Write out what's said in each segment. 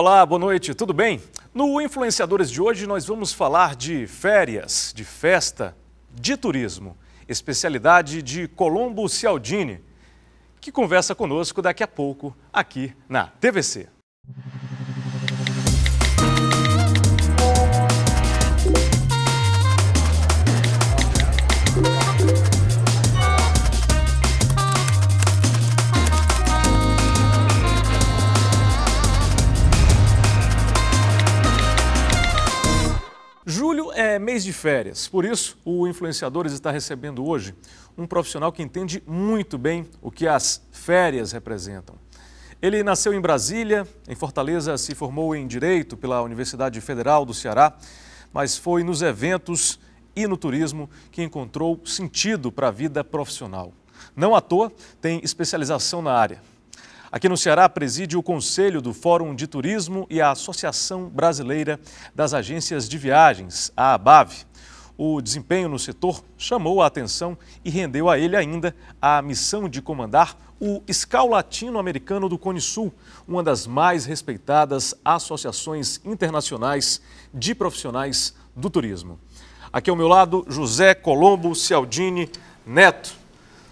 Olá, boa noite, tudo bem? No Influenciadores de hoje nós vamos falar de férias, de festa, de turismo, especialidade de Colombo Cialdini, que conversa conosco daqui a pouco aqui na TVC. Julho é mês de férias, por isso o Influenciadores está recebendo hoje um profissional que entende muito bem o que as férias representam. Ele nasceu em Brasília, em Fortaleza se formou em Direito pela Universidade Federal do Ceará, mas foi nos eventos e no turismo que encontrou sentido para a vida profissional. Não à toa, tem especialização na área. Aqui no Ceará, preside o Conselho do Fórum de Turismo e a Associação Brasileira das Agências de Viagens, a ABAV. O desempenho no setor chamou a atenção e rendeu a ele ainda a missão de comandar o SCAL Latino-Americano do Cone Sul, uma das mais respeitadas associações internacionais de profissionais do turismo. Aqui ao meu lado, José Colombo Cialdini Neto.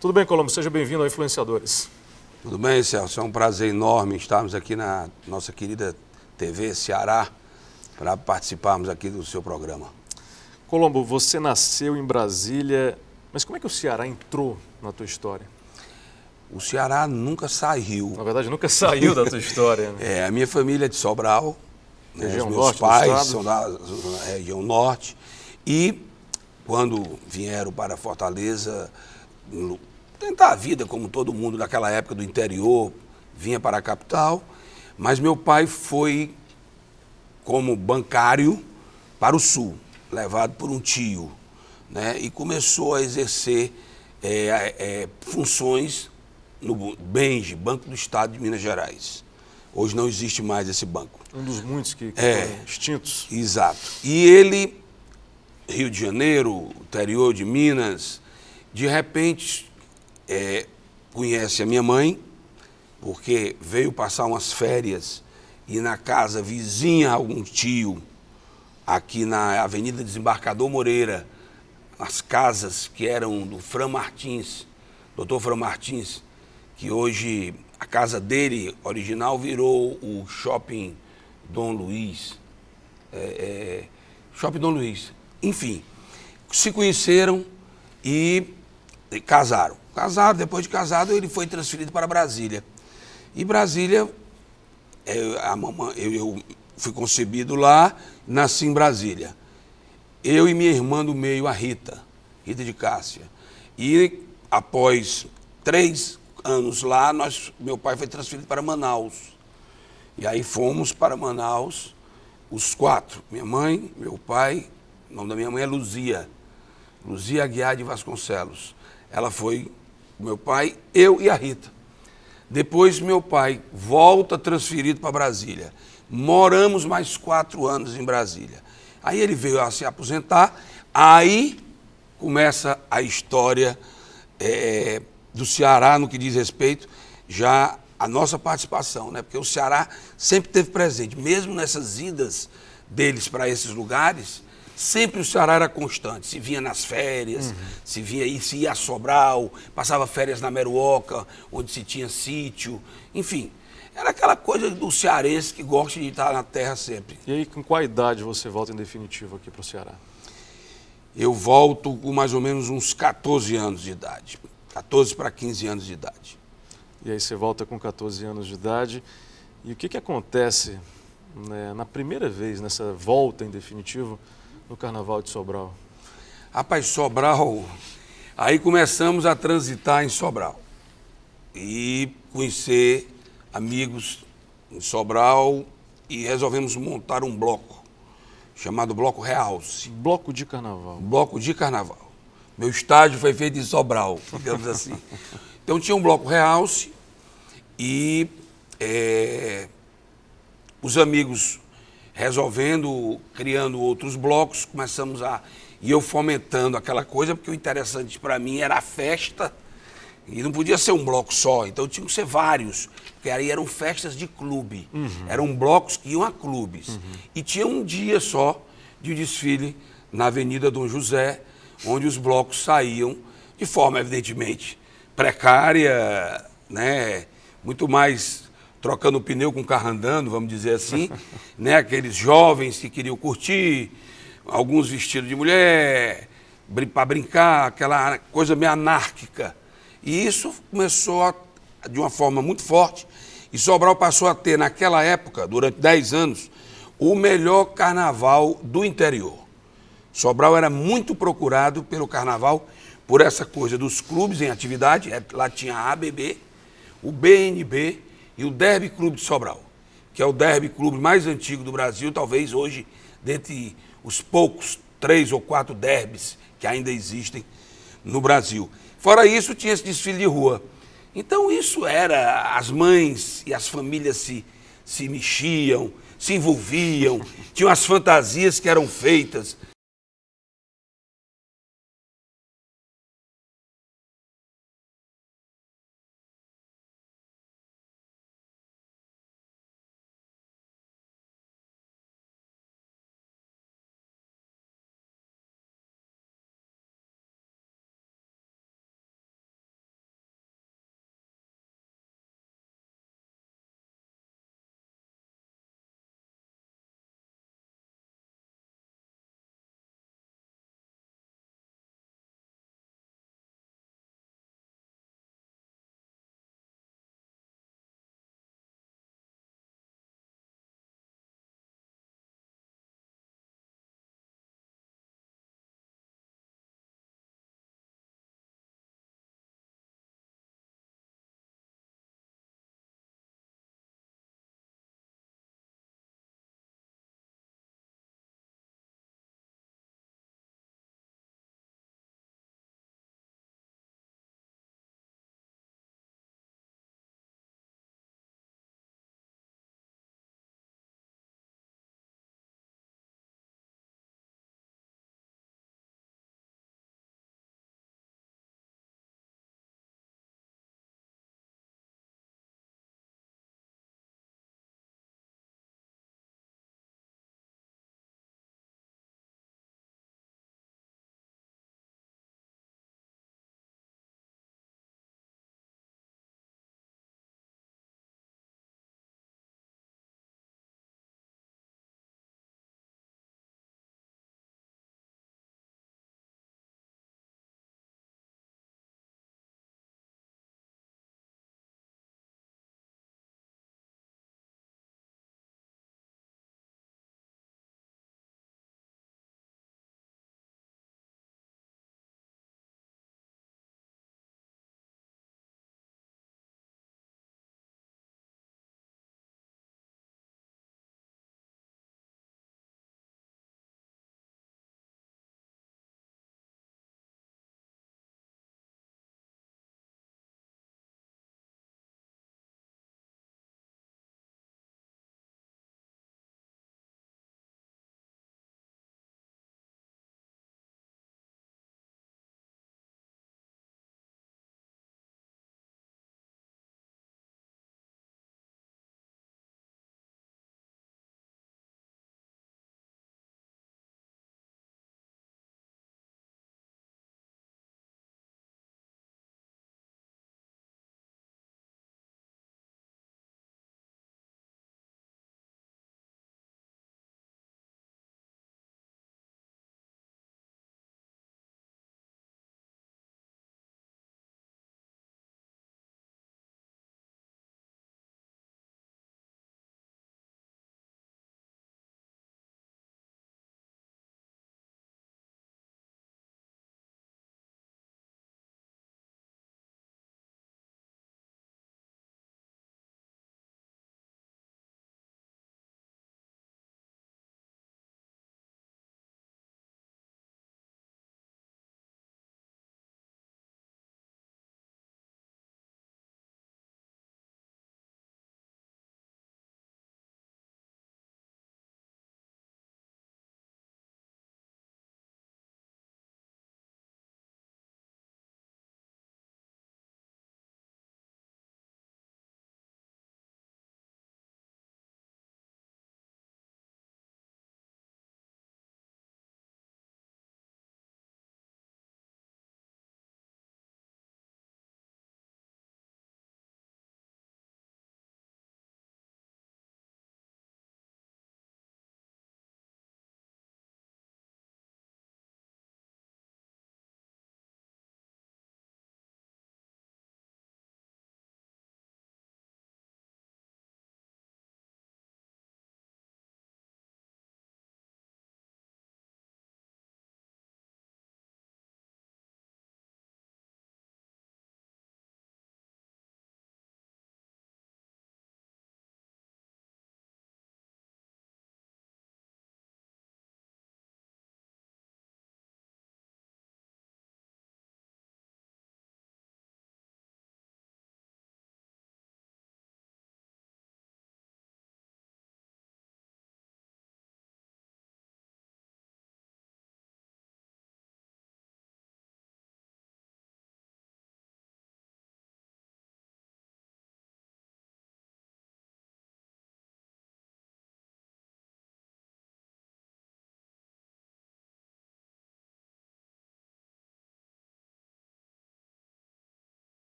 Tudo bem, Colombo? Seja bem-vindo ao Influenciadores. Tudo bem, Celso? É um prazer enorme estarmos aqui na nossa querida TV Ceará para participarmos aqui do seu programa. Colombo, você nasceu em Brasília, mas como é que o Ceará entrou na tua história? O Ceará nunca saiu. Na verdade, nunca saiu da tua história. Né? é, a minha família é de Sobral, né? os meus norte, pais são da é, região norte e quando vieram para Fortaleza tentar a vida, como todo mundo naquela época do interior, vinha para a capital. Mas meu pai foi como bancário para o sul, levado por um tio, né? E começou a exercer é, é, funções no BENGE, Banco do Estado de Minas Gerais. Hoje não existe mais esse banco. Um dos muitos que, que é, foram extintos. Exato. E ele, Rio de Janeiro, interior de Minas, de repente é, conhece a minha mãe, porque veio passar umas férias e na casa vizinha algum tio, aqui na Avenida Desembarcador Moreira, as casas que eram do Fran Martins, doutor Fran Martins, que hoje a casa dele original virou o Shopping Dom Luiz. É, é, shopping Dom Luiz. Enfim, se conheceram e, e casaram casado. Depois de casado, ele foi transferido para Brasília. E Brasília, eu, é, a mamãe, eu, eu fui concebido lá, nasci em Brasília. Eu e minha irmã do meio, a Rita, Rita de Cássia. E após três anos lá, nós, meu pai foi transferido para Manaus. E aí fomos para Manaus, os quatro, minha mãe, meu pai, o nome da minha mãe é Luzia, Luzia Aguiar de Vasconcelos. Ela foi meu pai, eu e a Rita. Depois meu pai volta transferido para Brasília. Moramos mais quatro anos em Brasília. Aí ele veio a se aposentar, aí começa a história é, do Ceará no que diz respeito já à nossa participação, né? Porque o Ceará sempre teve presente, mesmo nessas idas deles para esses lugares, Sempre o Ceará era constante. Se vinha nas férias, uhum. se vinha se ia a Sobral, passava férias na Meruoca, onde se tinha sítio, enfim. Era aquela coisa do cearense que gosta de estar na terra sempre. E aí, com qual idade você volta em definitivo aqui para o Ceará? Eu volto com mais ou menos uns 14 anos de idade. 14 para 15 anos de idade. E aí você volta com 14 anos de idade. E o que, que acontece né, na primeira vez, nessa volta em definitivo, no Carnaval de Sobral? Rapaz, Sobral. Aí começamos a transitar em Sobral. E conhecer amigos em Sobral e resolvemos montar um bloco chamado Bloco Realce. Bloco de Carnaval. Bloco de Carnaval. Meu estágio foi feito em Sobral, digamos assim. Então tinha um Bloco Realce e é, os amigos resolvendo, criando outros blocos, começamos a. E eu fomentando aquela coisa, porque o interessante para mim era a festa, e não podia ser um bloco só, então tinha que ser vários, porque aí eram festas de clube, uhum. eram blocos que iam a clubes. Uhum. E tinha um dia só de desfile na Avenida Dom José, onde os blocos saíam de forma, evidentemente, precária, né? muito mais trocando pneu com carro andando, vamos dizer assim, né? Aqueles jovens que queriam curtir, alguns vestidos de mulher, para brincar, aquela coisa meio anárquica. E isso começou a, de uma forma muito forte. E Sobral passou a ter, naquela época, durante 10 anos, o melhor carnaval do interior. Sobral era muito procurado pelo carnaval por essa coisa dos clubes em atividade. É, lá tinha a ABB, o BNB e o Derby Clube de Sobral, que é o derby clube mais antigo do Brasil, talvez hoje, dentre os poucos três ou quatro derbys que ainda existem no Brasil. Fora isso, tinha esse desfile de rua. Então, isso era, as mães e as famílias se, se mexiam, se envolviam, tinham as fantasias que eram feitas.